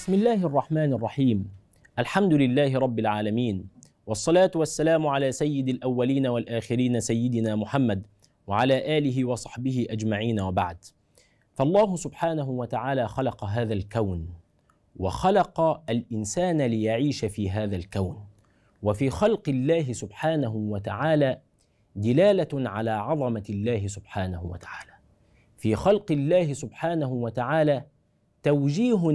بسم الله الرحمن الرحيم الحمد لله رب العالمين والصلاة والسلام على سيد الأولين والآخرين سيدنا محمد وعلى آله وصحبه أجمعين وبعد فالله سبحانه وتعالى خلق هذا الكون وخلق الإنسان ليعيش في هذا الكون وفي خلق الله سبحانه وتعالى دلالة على عظمة الله سبحانه وتعالى في خلق الله سبحانه وتعالى توجيه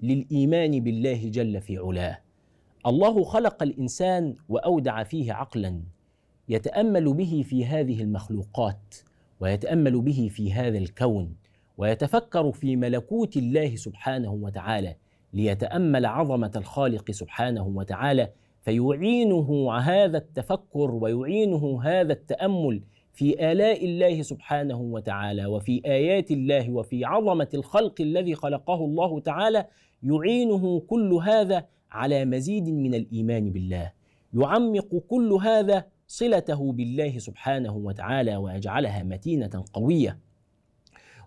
للايمان بالله جل في علاه الله خلق الانسان واودع فيه عقلا يتامل به في هذه المخلوقات ويتامل به في هذا الكون ويتفكر في ملكوت الله سبحانه وتعالى ليتامل عظمه الخالق سبحانه وتعالى فيعينه هذا التفكر ويعينه هذا التامل في آلاء الله سبحانه وتعالى وفي آيات الله وفي عظمة الخلق الذي خلقه الله تعالى يعينه كل هذا على مزيد من الإيمان بالله يعمق كل هذا صلته بالله سبحانه وتعالى ويجعلها متينة قوية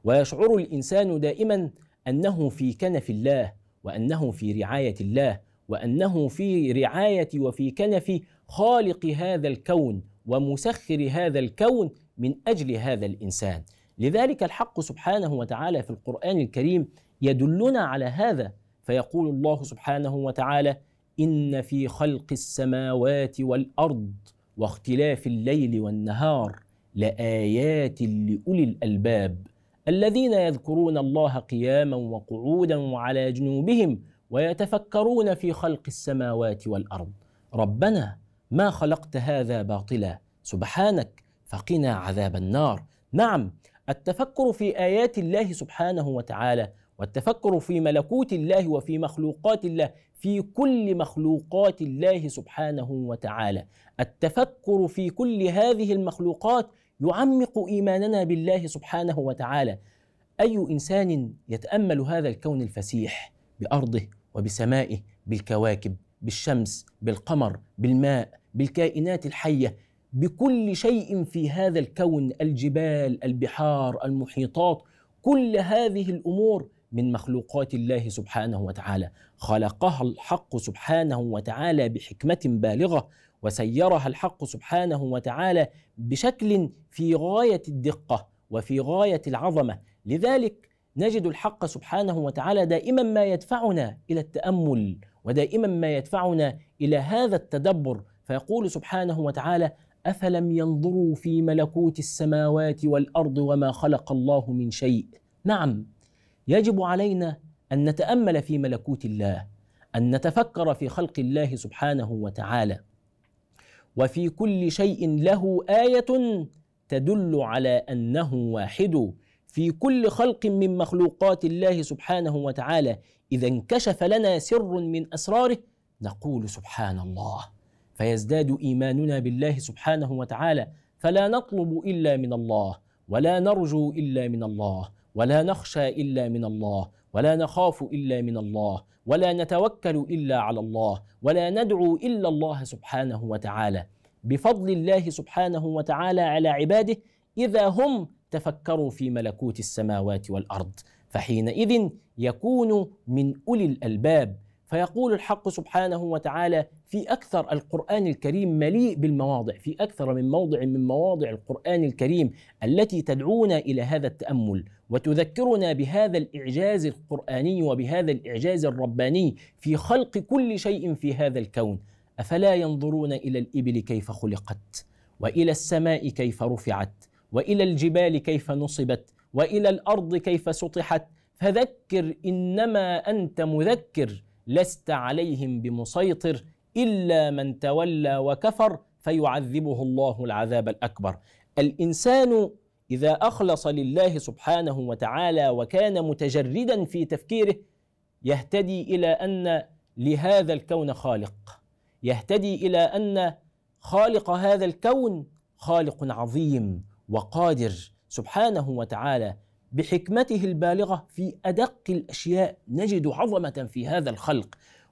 ويشعر الإنسان دائما أنه في كنف الله وأنه في رعاية الله وأنه في رعاية وفي كنف خالق هذا الكون ومسخر هذا الكون من اجل هذا الانسان لذلك الحق سبحانه وتعالى في القران الكريم يدلنا على هذا فيقول الله سبحانه وتعالى ان في خلق السماوات والارض واختلاف الليل والنهار لايات لاولي الالباب الذين يذكرون الله قياما وقعودا وعلى جنوبهم ويتفكرون في خلق السماوات والارض ربنا ما خلقت هذا باطلا سبحانك فقنا عذاب النار نعم التفكر في ايات الله سبحانه وتعالى والتفكر في ملكوت الله وفي مخلوقات الله في كل مخلوقات الله سبحانه وتعالى التفكر في كل هذه المخلوقات يعمق ايماننا بالله سبحانه وتعالى اي انسان يتامل هذا الكون الفسيح بارضه وبسمائه بالكواكب بالشمس بالقمر بالماء بالكائنات الحيه بكل شيء في هذا الكون الجبال البحار المحيطات كل هذه الامور من مخلوقات الله سبحانه وتعالى خلقها الحق سبحانه وتعالى بحكمه بالغه وسيرها الحق سبحانه وتعالى بشكل في غايه الدقه وفي غايه العظمه لذلك نجد الحق سبحانه وتعالى دائما ما يدفعنا الى التامل ودائما ما يدفعنا الى هذا التدبر فيقول سبحانه وتعالى افلم ينظروا في ملكوت السماوات والارض وما خلق الله من شيء نعم يجب علينا ان نتامل في ملكوت الله ان نتفكر في خلق الله سبحانه وتعالى وفي كل شيء له ايه تدل على انه واحد في كل خلق من مخلوقات الله سبحانه وتعالى اذا انكشف لنا سر من اسراره نقول سبحان الله فيزداد ايماننا بالله سبحانه وتعالى فلا نطلب الا من الله ولا نرجو الا من الله ولا نخشى الا من الله ولا نخاف الا من الله ولا نتوكل الا على الله ولا ندعو الا الله سبحانه وتعالى بفضل الله سبحانه وتعالى على عباده اذا هم تفكروا في ملكوت السماوات والارض فحينئذ يكون من اولي الالباب فيقول الحق سبحانه وتعالى في اكثر القران الكريم مليء بالمواضع في اكثر من موضع من مواضع القران الكريم التي تدعونا الى هذا التامل وتذكرنا بهذا الاعجاز القراني وبهذا الاعجاز الرباني في خلق كل شيء في هذا الكون افلا ينظرون الى الابل كيف خلقت والى السماء كيف رفعت والى الجبال كيف نصبت والى الارض كيف سطحت فذكر انما انت مذكر لست عليهم بمسيطر الا من تولى وكفر فيعذبه الله العذاب الاكبر الانسان اذا اخلص لله سبحانه وتعالى وكان متجردا في تفكيره يهتدي الى ان لهذا الكون خالق يهتدي الى ان خالق هذا الكون خالق عظيم وقادر سبحانه وتعالى بحكمته البالغه في ادق الاشياء نجد عظمه في هذا الخلق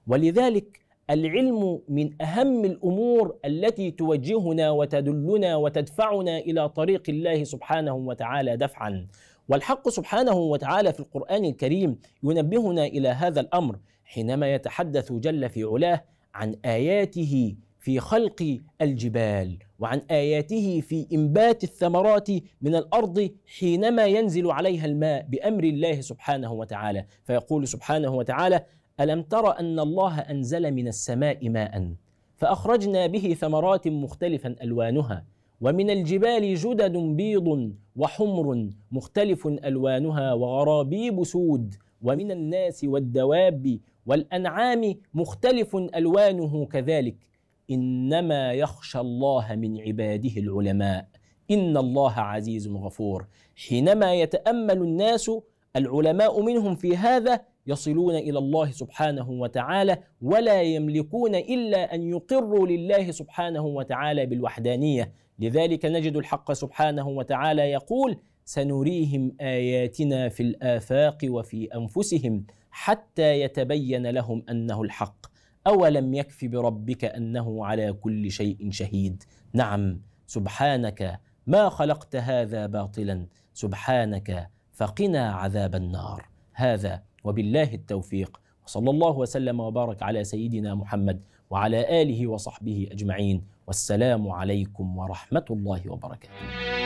ولذلك العلم من اهم الامور التي توجهنا وتدلنا وتدفعنا الى طريق الله سبحانه وتعالى دفعا والحق سبحانه وتعالى في القران الكريم ينبهنا الى هذا الامر حينما يتحدث جل في علاه عن اياته في خلق الجبال وعن اياته في انبات الثمرات من الارض حينما ينزل عليها الماء بامر الله سبحانه وتعالى فيقول سبحانه وتعالى الم تر ان الله انزل من السماء ماء فاخرجنا به ثمرات مختلفا الوانها ومن الجبال جدد بيض وحمر مختلف الوانها وغرابيب سود ومن الناس والدواب والانعام مختلف الوانه كذلك إنما يخشى الله من عباده العلماء إن الله عزيز غفور حينما يتأمل الناس العلماء منهم في هذا يصلون إلى الله سبحانه وتعالى ولا يملكون إلا أن يقروا لله سبحانه وتعالى بالوحدانية لذلك نجد الحق سبحانه وتعالى يقول سنريهم آياتنا في الآفاق وفي أنفسهم حتى يتبين لهم أنه الحق أولم يكف بربك أنه على كل شيء شهيد نعم سبحانك ما خلقت هذا باطلا سبحانك فقنا عذاب النار هذا وبالله التوفيق وصلى الله وسلم وبارك على سيدنا محمد وعلى آله وصحبه أجمعين والسلام عليكم ورحمة الله وبركاته